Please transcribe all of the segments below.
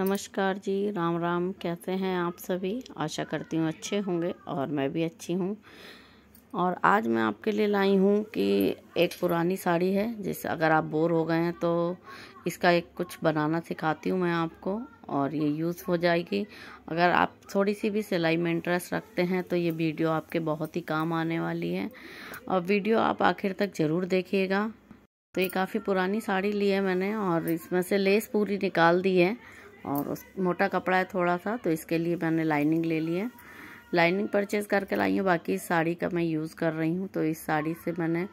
नमस्कार जी राम राम कैसे हैं आप सभी आशा करती हूँ अच्छे होंगे और मैं भी अच्छी हूँ और आज मैं आपके लिए लाई हूँ कि एक पुरानी साड़ी है जिस अगर आप बोर हो गए हैं तो इसका एक कुछ बनाना सिखाती हूँ मैं आपको और ये यूज़ हो जाएगी अगर आप थोड़ी सी भी सिलाई में इंटरेस्ट रखते हैं तो ये वीडियो आपके बहुत ही काम आने वाली है और वीडियो आप आखिर तक ज़रूर देखिएगा तो ये काफ़ी पुरानी साड़ी ली है मैंने और इसमें से लेस पूरी निकाल दी है और उस मोटा कपड़ा है थोड़ा सा तो इसके लिए मैंने लाइनिंग ले ली है लाइनिंग परचेज़ करके लाई हूँ बाकी इस साड़ी का मैं यूज़ कर रही हूँ तो इस साड़ी से मैंने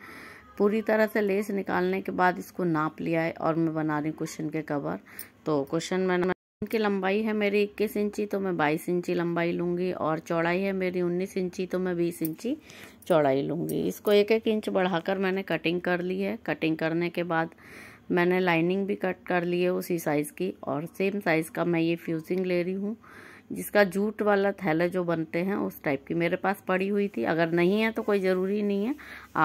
पूरी तरह से लेस निकालने के बाद इसको नाप लिया है और मैं बना रही हूँ क्वेश्चन के कवर तो क्वेश्चन मैंने की लंबाई है मेरी इक्कीस इंची तो मैं बाईस इंची लंबाई लूँगी और चौड़ाई है मेरी उन्नीस इंची तो मैं बीस इंची चौड़ाई लूँगी इसको एक एक इंच बढ़ाकर मैंने कटिंग कर ली है कटिंग करने के बाद मैंने लाइनिंग भी कट कर ली है उसी साइज़ की और सेम साइज़ का मैं ये फ्यूजिंग ले रही हूँ जिसका जूट वाला थैले जो बनते हैं उस टाइप की मेरे पास पड़ी हुई थी अगर नहीं है तो कोई ज़रूरी नहीं है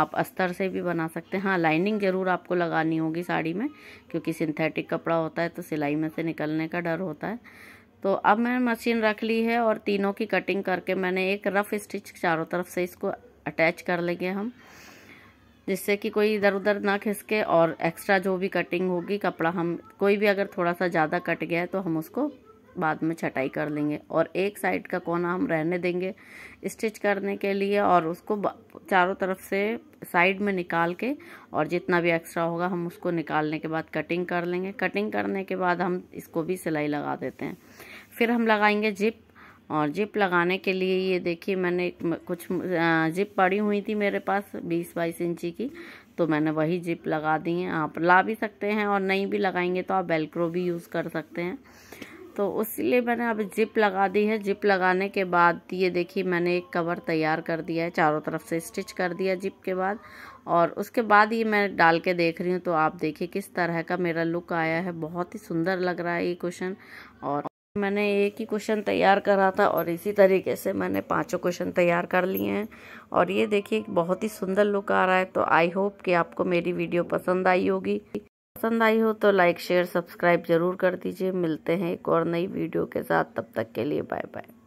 आप अस्तर से भी बना सकते हैं हाँ लाइनिंग ज़रूर आपको लगानी होगी साड़ी में क्योंकि सिंथेटिक कपड़ा होता है तो सिलाई में से निकलने का डर होता है तो अब मैंने मशीन रख ली है और तीनों की कटिंग करके मैंने एक रफ़ स्टिच चारों तरफ से इसको अटैच कर लेंगे हम जिससे कि कोई इधर उधर ना खिसके और एक्स्ट्रा जो भी कटिंग होगी कपड़ा हम कोई भी अगर थोड़ा सा ज़्यादा कट गया है तो हम उसको बाद में छटाई कर लेंगे और एक साइड का कोना हम रहने देंगे स्टिच करने के लिए और उसको चारों तरफ से साइड में निकाल के और जितना भी एक्स्ट्रा होगा हम उसको निकालने के बाद कटिंग कर लेंगे कटिंग करने के बाद हम इसको भी सिलाई लगा देते हैं फिर हम लगाएंगे जिप और जिप लगाने के लिए ये देखिए मैंने एक कुछ जिप पड़ी हुई थी मेरे पास बीस बाईस इंची की तो मैंने वही जिप लगा दी है आप ला भी सकते हैं और नहीं भी लगाएंगे तो आप बेलक्रो भी यूज़ कर सकते हैं तो लिए मैंने अब जिप लगा दी है जिप लगाने के बाद ये देखिए मैंने एक कवर तैयार कर दिया है चारों तरफ से स्टिच कर दिया जिप के बाद और उसके बाद ये मैं डाल के देख रही हूँ तो आप देखिए किस तरह का मेरा लुक आया है बहुत ही सुंदर लग रहा है ये क्वेश्चन और मैंने एक ही क्वेश्चन तैयार करा था और इसी तरीके से मैंने पांचों क्वेश्चन तैयार कर लिए हैं और ये देखिए बहुत ही सुंदर लुक आ रहा है तो आई होप कि आपको मेरी वीडियो पसंद आई होगी पसंद आई हो तो लाइक शेयर सब्सक्राइब जरूर कर दीजिए मिलते हैं एक और नई वीडियो के साथ तब तक के लिए बाय बाय